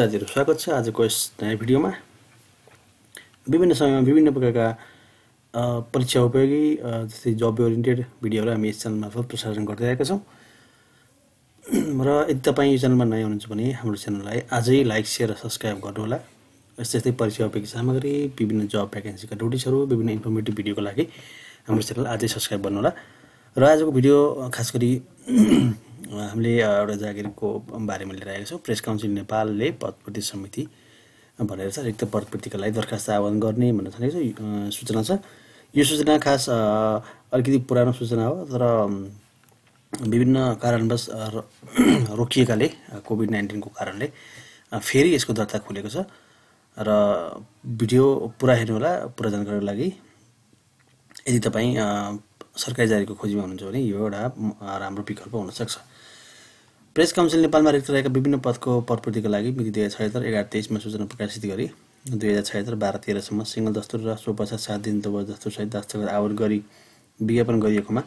साथीहरू स्वागत छ आजको यस नयाँ भिडियोमा विभिन्न समयमा विभिन्न प्रकारका परीक्षा उपयोगी जस्तै जब ओरिएन्टेड भिडियोहरू हामी यस च्यानल मार्फत प्रसारण गर्दै आएका छौँ र यदि तपाईँ यो च्यानलमा नयाँ हुनुहुन्छ भने हाम्रो च्यानललाई आजै लाइक सेयर र सब्सक्राइब गर्नुहोला यस्तै यस्तै परीक्षा उपयोगी सामग्री विभिन्न जब भ्याकेन्सीका नोटिसहरू विभिन्न इन्फर्मेटिभ भिडियोको लागि हाम्रो च्यानल आजै सब्सक्राइब गर्नुहोला र आजको भिडियो खास गरी हामीले एउटा जागिरको बारेमा लिएर आएको छौँ प्रेस काउन्सिल नेपालले पदपूर्ति समिति भनेर छ रिक्त पदपूर्तिका लागि दरखास्त आह्वान गर्ने भनेर छानेको छ सूचना छ यो सूचना खास अलिकति पुरानो सूचना हो तर विभिन्न कारणवश रोकिएकाले कोभिड नाइन्टिनको कारणले फेरि यसको दर्ता खुलेको छ र भिडियो पुरा हेर्नु होला पुरा जानकारीको लागि यदि तपाईँ सरकारी जारीको खोजीमा हुनुहुन्छ भने यो एउटा राम्रो विकल्प हुनसक्छ प्रेस काउन्सिल नेपालमा रिक्त रहेका विभिन्न पदको पदपूर्तिको लागि मिति दुई हजार छयत्तर एघार तेइसमा सूचना प्रकाशित गरी दुई हजार छयत्तर बाह्र तेह्रसम्म सिङ्गल दस्तुर र सो पचास सात दिन दस्तुरसहित दस्तखत आवर गरी विज्ञापन गरिएकोमा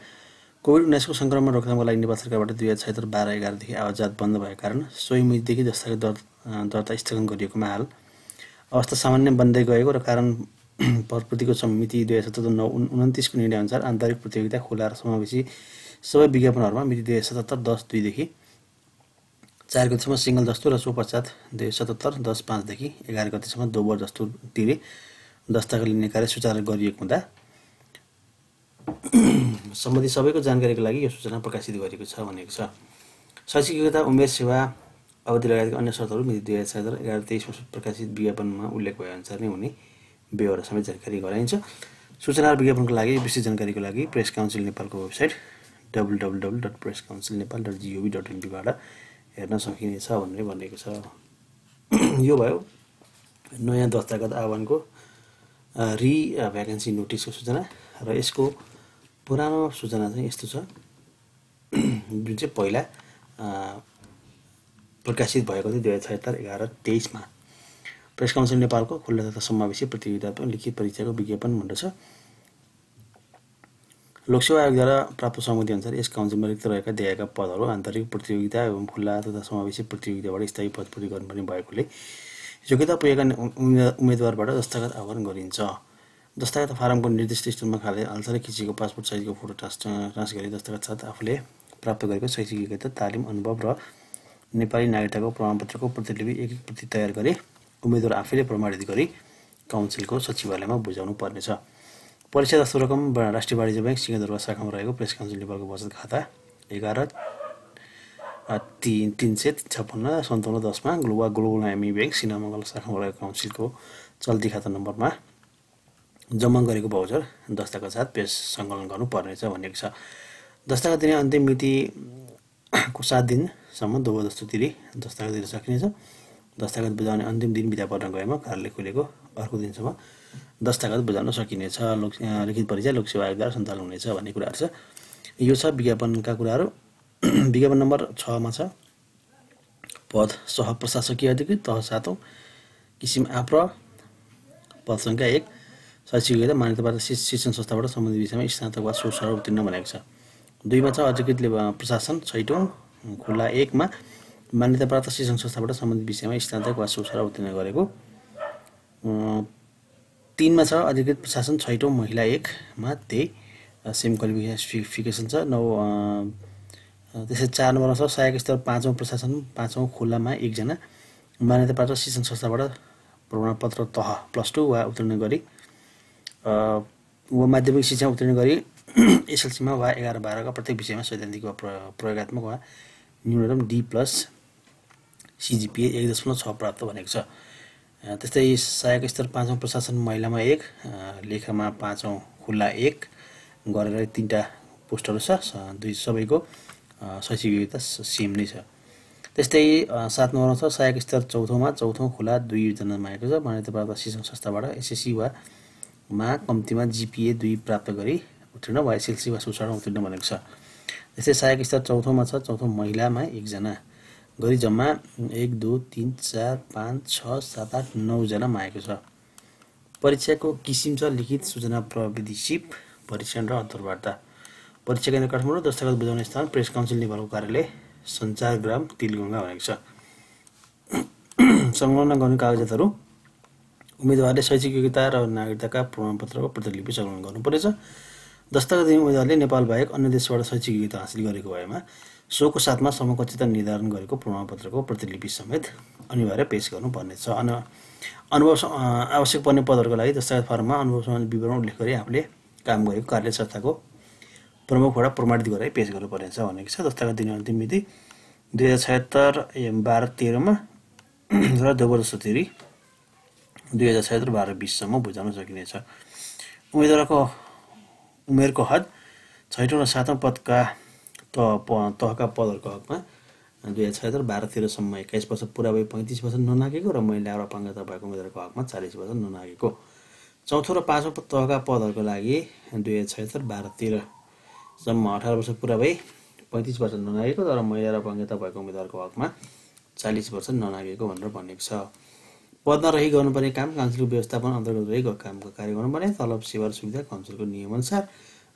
कोभिड उन्नाइसको सङ्क्रमण रोकथामको लागि नेपाल सरकारबाट दुई हजार छयत्तर बाह्र एघारदेखि आवाजात बन्द भएको कारण सोही मितिदेखि दस्तखत दर दर्ता स्थगन गरिएकोमा हाल अवस्था सामान्य बन्दै गएको र कारण पदपूर्तिको मिति दुई हजार सतहत्तर नौ उन्तिसको निर्णयअनुसार आन्तरिक प्रतियोगिता खुला र समावेशी सबै विज्ञापनहरूमा मिति दुई हजार सतहत्तर दस दुईदेखि चार गतिसम्म सिङ्गल जस्तो र सो पश्चात दुई सतहत्तर दस पाँचदेखि एघार गतिसम्म दोबर जस्तोतिरे दस्ताको लिने कार्य सुचारू गरिएको हुँदा सम्बन्धी सबैको जानकारीको लागि यो सूचना प्रकाशित गरिएको छ भनेको छ शैक्षिक योग्यता उमेर सेवा अवधि लगायतका अन्य शर्तहरू मिति दुई हजार सात हजार एघार तेइसमा प्रकाशित विज्ञापनमा उल्लेख भएअनुसार नै हुने व्यवहार समेत जानकारी गराइन्छ सूचना र विज्ञापनको लागि विशेष जानकारीको लागि प्रेस काउन्सिल नेपालको website W W W dot press council Nepal dot G O V dot इनपीबाट हेर्न सकिनेछ भनेर भनेको छ यो भयो नयाँ दस्तागत आह्वानको रि भ्याकेन्सी नोटिसको सूचना र यसको पुरानो सूचना चाहिँ यस्तो छ जुन चाहिँ पहिला प्रकाशित भएको थियो दुई हजार छत्तर एघार तेइसमा प्रेस काउन्सिल नेपालको खुल्ला तथा समावेशी प्रतियोगिता लिखित परीक्षाको विज्ञापन भन्दछ लोकसेवा आयोगद्वारा प्राप्त सहमति अनुसार यस काउन्सिलमा रिक्त रहेका देखाएका पदहरू आन्तरिक प्रतियोगिता एवं खुल्ला तथा समावेशी प्रतियोगिताबाट स्थायी पद पूर्ति गर्नुपर्ने भएकोले योग्यता पुगेका उम्मेद्वारबाट दस्तागत आह्वान गरिन्छ दस्तागत फारमको निर्दिष्ट स्थलमा खाले अल्सर खिचेको पासपोर्ट साइजको फोटो ट्रान्स ट्रान्स गरी दस्तागत साथ आफूले प्राप्त गरेको शैक्षिक योग्यता तालिम अनुभव र नेपाली नागरिकताको प्रमाणपत्रको प्रतिलिपि एक एक प्रति तयार गरी उम्मेद्वार आफैले प्रमाणित गरी काउन्सिलको सचिवालयमा बुझाउनु पर्नेछ परीक्षा जस्तो रकम राष्ट्रिय वाणिज्य ब्याङ्क सिंहदरबार शाखामा रहेको प्रेस काउन्सिल नेपालको बचत खाता एघार तिन तिन सय छप्पन्न सन्ताउन्न दसमा ग्लोबल ग्लोबल हामी ब्याङ्क सिनामङ्गल शाखामा रहेको काउन्सिलको चल्ती खाता नम्बरमा जम्मा गरेको भाउचर दस्ताका साथ पेस सङ्कलन गर्नुपर्नेछ भनेको छ दस्ताका दिने अन्तिम मितिको सात दिनसम्म दोबदस्तो तिरी दस्ताका दिन सकिनेछ दस्तागत बुझाउने अन्तिम दिन विदा पर्न गएमा कार्यालय खुलेको अर्को दिनसम्म दस्तागत बुझाउन सकिनेछ लोक लिखित परिचय लोकसेवा आयोगद्वारा सञ्चालन हुनेछ भन्ने कुराहरू छ यो छ विज्ञापनका कुराहरू विज्ञापन नम्बर छमा छ पद सह प्रशासकीय अधिकृत तह सातौँ किसिम आप्र पद सङ्ख्या एक शैक्षिकता मान्यताबाट शिक्षण संस्थाबाट सम्बन्धित विषयमा स्नातक वा सोसर उत्तीर्ण भनेको छ दुईमा छ अधिकृतले प्रशासन छैटौँ खुला एकमा मान्यता प्राप्त शिक्षण संस्थाबाट सम्बन्धित विषयमा स्नातक वा सोसर उत्तीर्ण गरेको तिनमा छ अधिकृत प्रशासन छैटौँ महिला एकमा त्यही सेम क्वालिफिकेसन छ नौ त्यसै चार नम्बरमा छ सहायक स्तर पाँचौँ प्रशासन पाँचौँ खुल्लामा एकजना प्राप्त शिक्षण संस्थाबाट प्रमाणपत्र तह प्लस टू वा उत्तीर्ण गरी वा माध्यमिक शिक्षा उत्तीर्ण गरी एसएलसीमा वा एघार बाह्रका प्रत्येक विषयमा सैद्धान्तिक वा प्रयोगत्मक वा न्यूनतम डी प्लस सिजिपिए एक दशमलव छ प्राप्त भनेको छ त्यस्तै सहायक स्तर पाँचौँ प्रशासन महिलामा एक लेखामा पाँचौँ खुल्ला एक गरेर तिनवटा पोस्टहरू छ दुई सबैको शैक्षिक योग्यता सेम नै छ त्यस्तै सात नम्बरमा छ सहायक स्तर चौथौँमा चौथौँ खुला दुईजना आएको छ मान्यता प्राप्त शिक्षण संस्थाबाट एसएससी वा मा कम्तीमा जिपिए दुई प्राप्त गरी उत्तीर्ण वा एसएलसी वा सुसारमा उत्तीर्ण भनेको छ त्यस्तै सहायक स्तर चौथोमा छ चौथो महिलामा एकजना गरी जम्मा एक दुई तिन चार पाँच छ सात आठ नौजनामा आएको छ परीक्षाको किसिम छ लिखित सूचना प्रविधि सिप परीक्षण र अन्तर्वार्ता परीक्षा केन्द्र काठमाडौँ दस्तागत बुझाउने स्थान प्रेस काउन्सिल नेपालको कार्यालय सञ्चार ग्राम तिलगङ्गा भनेको छ संलग्न गर्ने कागजातहरू उम्मेदवारले शैक्षिक योग्यता र नागरिकताका प्रमाणपत्रको प्रतिलिपि संलग्न गर्नुपर्नेछ दस्तखत दिने उम्मेदवारले नेपाल बाहेक अन्य देशबाट शैक्षिक योग्यता हासिल गरेको भएमा सोको साथमा समकक्षित निर्धारण गरेको प्रमाणपत्रको प्रतिलिपि समेत अनिवार्य पेस गर्नुपर्नेछ अन अनुभव आवश्यक पर्ने पदहरूको लागि दस्तावेज फर्ममा अनुभव सम्बन्धी विवरण उल्लेख गरी आफूले काम गरेको कार्य संस्थाको प्रमुखबाट प्रमाणित गरेर पेस गर्नुपर्नेछ भनेको छ दस्तावेज दिने अन्तिम मिति दुई हजार छयत्तर बाह्र तेह्रमा र दोब्बर तेरी दुई हजार छयत्तर बाह्र बिससम्म बुझाउन सकिनेछ उम्मेदवारको उमेरको हद छैटौँ र सातौँ पदका तह प तहका पदहरूको हकमा दुई हजार छयत्तर बाह्र तेह्रसम्म एक्काइस वर्ष पुरा भए पैँतिस वर्ष ननागेको र महिला र अपाङ्गता भएको उम्मेद्वारको हकमा चालिस वर्ष ननागेको चौथो र पाँचौँ तहका पदहरूको लागि दुई हजार छत्तर बाह्र तेह्रसम्म अठार वर्ष पुरा भए पैँतिस वर्ष ननागेको तर महिला र अपाङ्गता भएको उम्मेदवारको हकमा चालिस वर्ष ननागेको भनेर भनेको छ पदमा रही गर्नुपर्ने काम काउन्सिलको व्यवस्थापन अन्तर्गत रहेको कामको कार्य गर्नुपर्ने तलब सेवा र सुविधा काउन्सिलको नियमअनुसार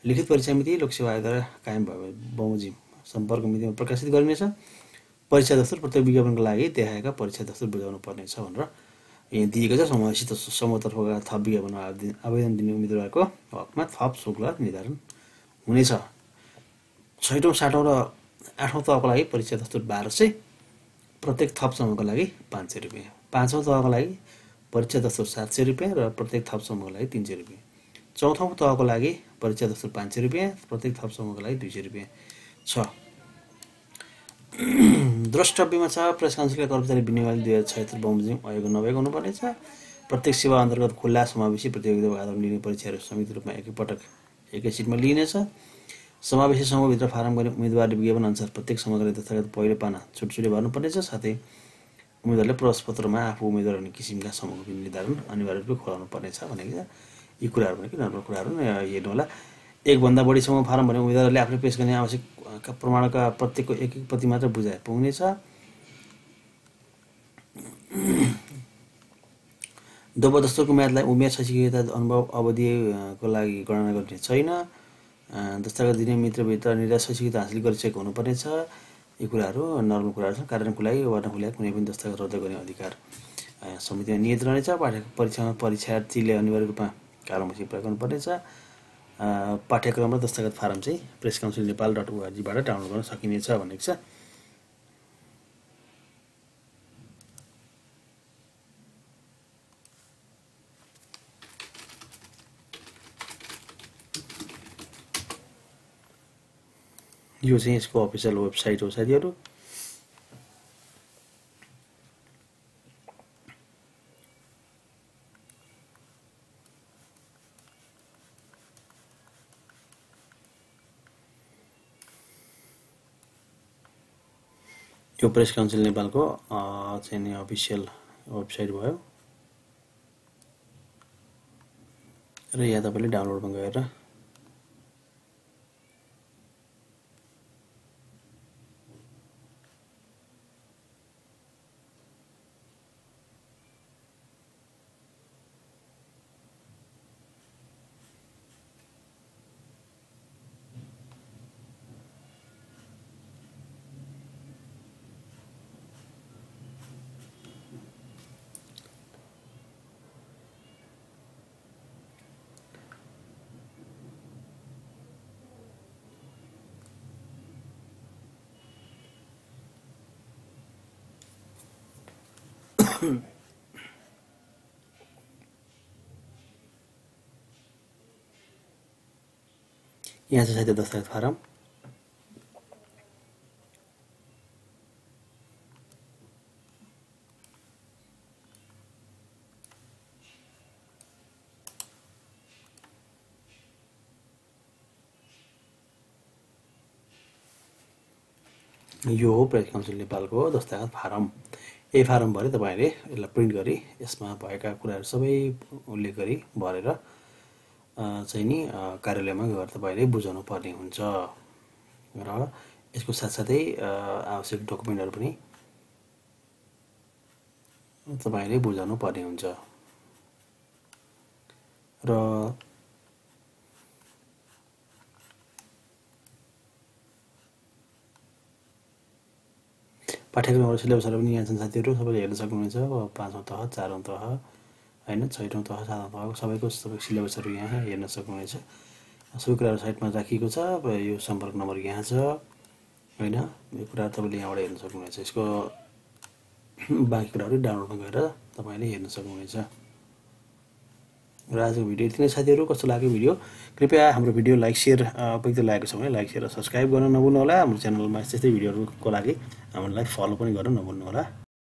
लिखित परीक्षा मिति लोकसेवा आयोगद्वारा कायम भयो बमोजिम सम्पर्क मितिमा प्रकाशित गरिनेछ परीक्षा दस्तुर प्रत्येक विज्ञापनको लागि देखाएका परीक्षा दस्तुर बुझाउनु पर्नेछ भनेर यहाँ दिएको छ समूहसित समूहतर्फका थप विज्ञापन आवेदन दिने उम्मेदवारको हकमा थप शुल्क निर्धारण हुनेछ छैटौँ साठौँ र आठौँ तहको लागि परीक्षा दस्तुर बाह्र सय प्रत्येक थप समूहको लागि पाँच सय रुपियाँ पाँचौँ तहको लागि परीक्षा दस्तुर सात सय रुपियाँ र प्रत्येक थप समूहको लागि तिन सय रुपियाँ चौथौ तहको लागि परीक्षा दस्तुर पाँच सय रुपियाँ प्रत्येक थप समूहको लागि दुई सय रुपियाँ छ द्रष्टव्यमा छ प्रेस काउन्सिलका कर्मचारी विनियोगले दुई हजार छत्तर बमोजिम आयोग नभएको हुनुपर्नेछ प्रत्येक सेवा अन्तर्गत खुल्ला समावेशी प्रतियोगिताको आधारमा लिने परीक्षाहरू संयुक्त रूपमा एकैपटक एकै सिटमा लिइनेछ समावेशी समूहभित्र फारम गर्ने उम्मेदवारले विज्ञापन अनुसार प्रत्येक समग्र तथागत पहिलो पाना छुटछुटी भर्नुपर्नेछ साथै उम्मेदवारले पत्रमा आफू उम्मेद्वार हुने किसिमका समूहको निर्धारण अनिवार्य रूपले खोलाउनु पर्नेछ भनेको छ यी कुराहरू कि राम्रो कुराहरू हेर्नु होला एकभन्दा बढीसम्म फारम भनेको उम्मेदवारहरूले आफूले पेस गर्ने आवश्यक प्रमाणका प्रत्येकको एक एक प्रति मात्र बुझाए पुग्नेछ दस्तरको म्यादलाई उमेर शैक्षिकता अनुभव अवधिको लागि गणना गर्ने छैन दस्तावेज दिने मित्रभित्र निराश शैक्षिकता हासिल गरिसकेको हुनुपर्नेछ यी कुराहरू नर्मल कुराहरू छ कारण लागि वा नखुलाई कुनै पनि दस्तावेज रद्द गर्ने अधिकार समितिमा नियत रहनेछ पाठक परीक्षामा परीक्षार्थीले अनिवार्य रूपमा कालो मसी प्रयोग गर्नुपर्नेछ पाठ्यक्रम र दस्तागत फारम चाहिँ प्रेस काउन्सिल नेपाल डट ओआरजीबाट डाउनलोड गर्न सकिनेछ भनेको छ यो चाहिँ यसको अफिसियल वेबसाइट हो साथीहरू यो प्रेस काउन्सिल नेपालको चाहिँ नि अफिसियल वेबसाइट भयो र यहाँ तपाईँले डाउनलोडमा गएर यहाँ से शायद दस्तावेज फार्म यो हो प्रेस काउन्सिल नेपालको दस्तावेज फारम एफआरएम भरे तपाईँले यसलाई प्रिन्ट गरी यसमा भएका कुराहरू सबै उल्लेख गरी भरेर चाहिँ नि कार्यालयमा गएर तपाईँले बुझाउनु पर्ने हुन्छ र यसको साथसाथै आवश्यक डकुमेन्टहरू पनि तपाईँले बुझाउनु पर्ने हुन्छ र पाठ्यक्रमहरू सिलेबसहरू पनि यहाँ छन् साथीहरू सबैले हेर्न सक्नुहुन्छ अब पाँचौँ तह चारौँ तह होइन छैटौँ तह सातौँ तह सबैको सबै सिलेबसहरू यहाँ हेर्न सक्नुहुनेछ सबै कुराहरू साइडमा राखिएको छ अब यो सम्पर्क नम्बर यहाँ छ होइन यो कुराहरू तपाईँले यहाँबाट हेर्न सक्नुहुनेछ यसको बाँकी कुराहरू डाउनलोडमा गएर तपाईँले हेर्न सक्नुहुनेछ र आजको भिडियो यति नै साथीहरू कस्तो लाग्यो भिडियो कृपया हाम्रो भिडियो लाइक सेयर उपयुक्त लागेको छ भने लाइक सेयर र सब्सक्राइब गर्न नभुल्नु होला हाम्रो च्यानलमा यस्तै भिडियोहरूको लागि हामीलाई फलो पनि गर्न होला